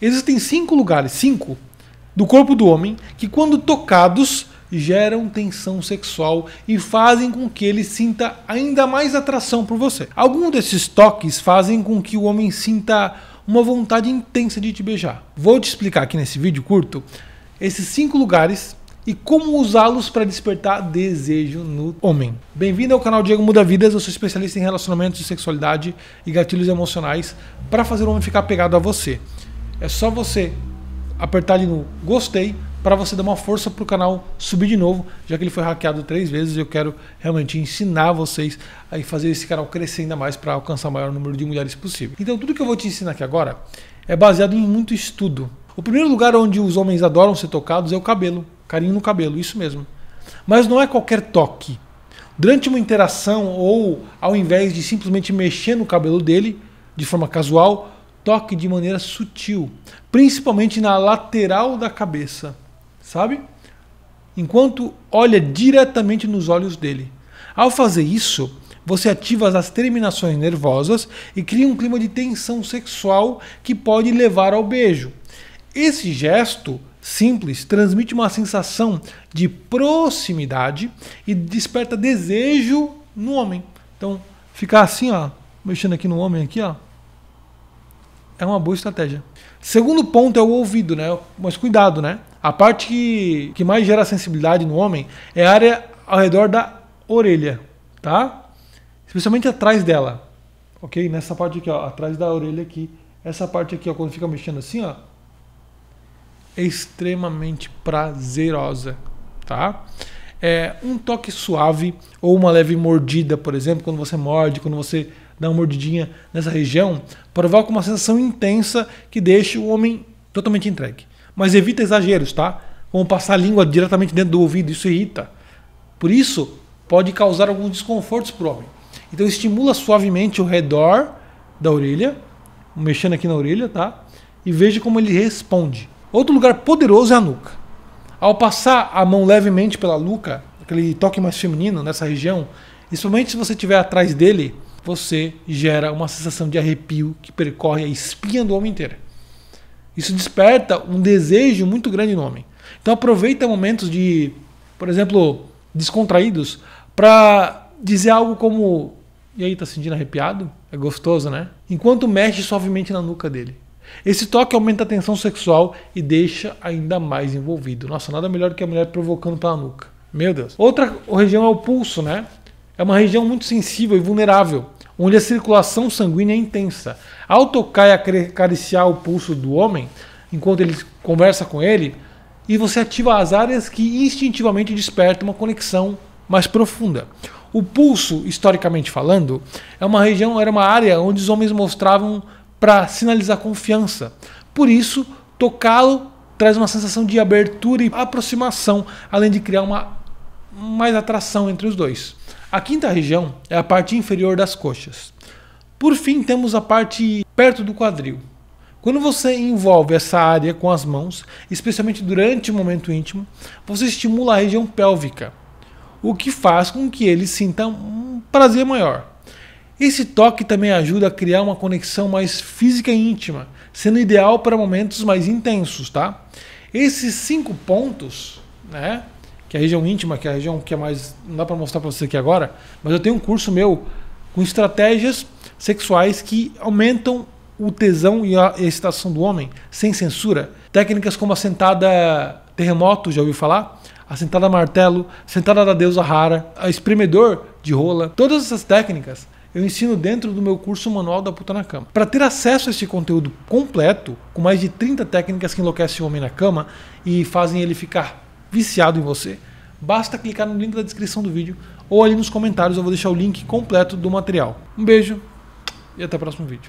Existem cinco lugares, cinco, do corpo do homem que, quando tocados, geram tensão sexual e fazem com que ele sinta ainda mais atração por você. Alguns desses toques fazem com que o homem sinta uma vontade intensa de te beijar. Vou te explicar aqui nesse vídeo curto esses cinco lugares e como usá-los para despertar desejo no homem. Bem-vindo ao canal Diego Muda Vidas, eu sou especialista em relacionamentos de sexualidade e gatilhos emocionais para fazer o homem ficar pegado a você. É só você apertar ali no gostei para você dar uma força para o canal subir de novo, já que ele foi hackeado três vezes. Eu quero realmente ensinar vocês a fazer esse canal crescer ainda mais para alcançar o maior número de mulheres possível. Então, tudo que eu vou te ensinar aqui agora é baseado em muito estudo. O primeiro lugar onde os homens adoram ser tocados é o cabelo, carinho no cabelo, isso mesmo. Mas não é qualquer toque. Durante uma interação ou ao invés de simplesmente mexer no cabelo dele de forma casual, toque de maneira sutil, principalmente na lateral da cabeça, sabe? Enquanto olha diretamente nos olhos dele. Ao fazer isso, você ativa as terminações nervosas e cria um clima de tensão sexual que pode levar ao beijo. Esse gesto simples transmite uma sensação de proximidade e desperta desejo no homem. Então, ficar assim, ó, mexendo aqui no homem aqui, ó, é uma boa estratégia. Segundo ponto é o ouvido, né? Mas cuidado, né? A parte que, que mais gera sensibilidade no homem é a área ao redor da orelha, tá? Especialmente atrás dela, ok? Nessa parte aqui, ó, atrás da orelha aqui. Essa parte aqui, ó, quando fica mexendo assim, ó, é extremamente prazerosa, tá? É um toque suave ou uma leve mordida, por exemplo, quando você morde, quando você dá uma mordidinha nessa região, provoca uma sensação intensa que deixa o homem totalmente entregue. Mas evita exageros, tá? Como passar a língua diretamente dentro do ouvido, isso irrita. Por isso, pode causar alguns desconfortos para o homem. Então estimula suavemente o redor da orelha, mexendo aqui na orelha, tá? E veja como ele responde. Outro lugar poderoso é a nuca. Ao passar a mão levemente pela nuca, aquele toque mais feminino nessa região, e somente se você estiver atrás dele, você gera uma sensação de arrepio que percorre a espinha do homem inteiro. Isso desperta um desejo muito grande no homem. Então aproveita momentos de, por exemplo, descontraídos para dizer algo como e aí, tá sentindo arrepiado? É gostoso, né? Enquanto mexe suavemente na nuca dele. Esse toque aumenta a tensão sexual e deixa ainda mais envolvido. Nossa, nada melhor do que a mulher provocando pela nuca. Meu Deus. Outra região é o pulso, né? É uma região muito sensível e vulnerável, onde a circulação sanguínea é intensa. Ao tocar e acariciar o pulso do homem, enquanto ele conversa com ele, e você ativa as áreas que instintivamente despertam uma conexão mais profunda. O pulso, historicamente falando, é uma região, era uma área onde os homens mostravam para sinalizar confiança. Por isso, tocá-lo traz uma sensação de abertura e aproximação, além de criar uma mais atração entre os dois. A quinta região é a parte inferior das coxas. Por fim, temos a parte perto do quadril. Quando você envolve essa área com as mãos, especialmente durante o momento íntimo, você estimula a região pélvica, o que faz com que ele sinta um prazer maior. Esse toque também ajuda a criar uma conexão mais física e íntima, sendo ideal para momentos mais intensos, tá? Esses cinco pontos, né, que é a região íntima, que é a região que é mais. Não dá para mostrar para você aqui agora, mas eu tenho um curso meu com estratégias sexuais que aumentam o tesão e a excitação do homem sem censura. Técnicas como a sentada terremoto, já ouviu falar? A sentada martelo, sentada da deusa rara, a espremedor de rola. Todas essas técnicas eu ensino dentro do meu curso Manual da Puta na Cama. Para ter acesso a esse conteúdo completo, com mais de 30 técnicas que enlouquecem o homem na cama e fazem ele ficar viciado em você, basta clicar no link da descrição do vídeo ou ali nos comentários eu vou deixar o link completo do material. Um beijo e até o próximo vídeo.